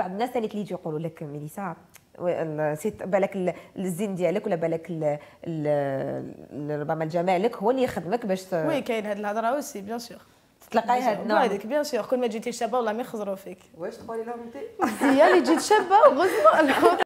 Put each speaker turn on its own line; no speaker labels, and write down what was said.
بعض الناس اللي تيجي يقولوا لك ميليسا سيت بالك الزين ديالك ولا بالك ربما جمالك هو اللي يخدمك باش وي
كاين هذه الهضره اوسي بيان سور
تلقاي هاد النوع هذيك
بيان سور كل ما جيتي شابه والله ما يخزروا فيك واش تقولي لهم انت هي اللي جيت شابه وغزمه